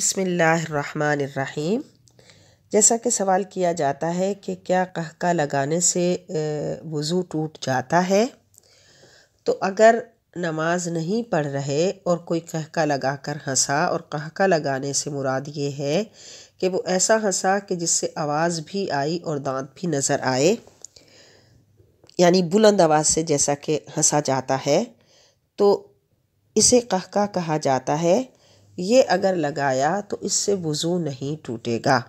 बिसमीम जैसा कि सवाल किया जाता है कि क्या कहका लगाने से वज़ू टूट जाता है तो अगर नमाज नहीं पढ़ रहे और कोई कहका लगाकर हंसा और कहका लगाने से मुराद ये है कि वो ऐसा हंसा कि जिससे आवाज़ भी आई और दांत भी नज़र आए यानी बुलंद आवाज़ से जैसा कि हंसा जाता है तो इसे कहका कहा जाता है ये अगर लगाया तो इससे वज़ू नहीं टूटेगा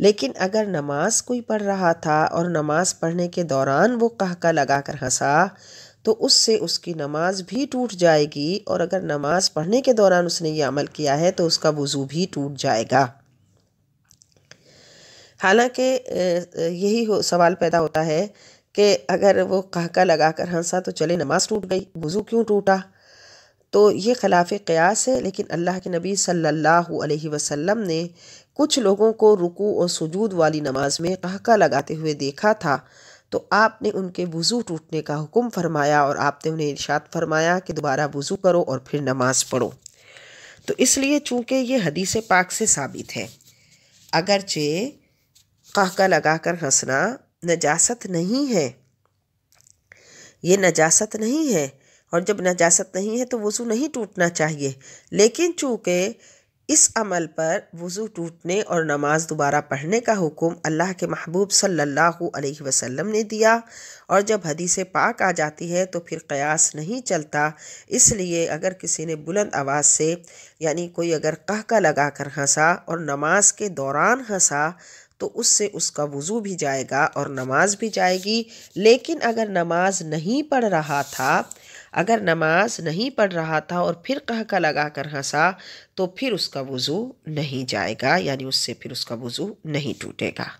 लेकिन अगर नमाज कोई पढ़ रहा था और नमाज पढ़ने के दौरान वो कहका लगा कर हंसा तो उससे उसकी नमाज भी टूट जाएगी और अगर नमाज पढ़ने के दौरान उसने ये अमल किया है तो उसका वज़ू भी टूट जाएगा हालांकि यही हो सवाल पैदा होता है कि अगर वो कहका लगा कर हंसा तो चले नमाज टूट गई वज़ू क्यों टूटा तो ये खिलाफ क़यास है लेकिन अल्लाह के नबी सल्लल्लाहु अलैहि वसल्लम ने कुछ लोगों को रुकू और सुजूद वाली नमाज में कहका लगाते हुए देखा था तो आपने उनके वज़ू टूटने का हुक्म फरमाया और आपने उन्हें इर्शाद फरमाया कि दोबारा वज़ू करो और फिर नमाज़ पढ़ो तो इसलिए चूँकि ये हदीस पाक से साबित है अगरचे कहका लगा कर हंसना नजासत नहीं है ये नजासत नहीं है और जब नजासत नहीं है तो वज़ू नहीं टूटना चाहिए लेकिन चूँकि इस अमल पर वज़ू टूटने और नमाज दोबारा पढ़ने का हुक्म अल्लाह के महबूब सल्लल्लाहु अलैहि वसल्लम ने दिया और जब हदीस पाक आ जाती है तो फिर कयास नहीं चलता इसलिए अगर किसी ने बुलंद आवाज़ से यानी कोई अगर कहका लगा कर हंसा और नमाज के दौरान हंसा तो उससे उसका वज़ू भी जाएगा और नमाज भी जाएगी लेकिन अगर नमाज नहीं पढ़ रहा था अगर नमाज नहीं पढ़ रहा था और फिर कह का लगा कर हंसा तो फिर उसका वज़ू नहीं जाएगा यानी उससे फिर उसका वज़ू नहीं टूटेगा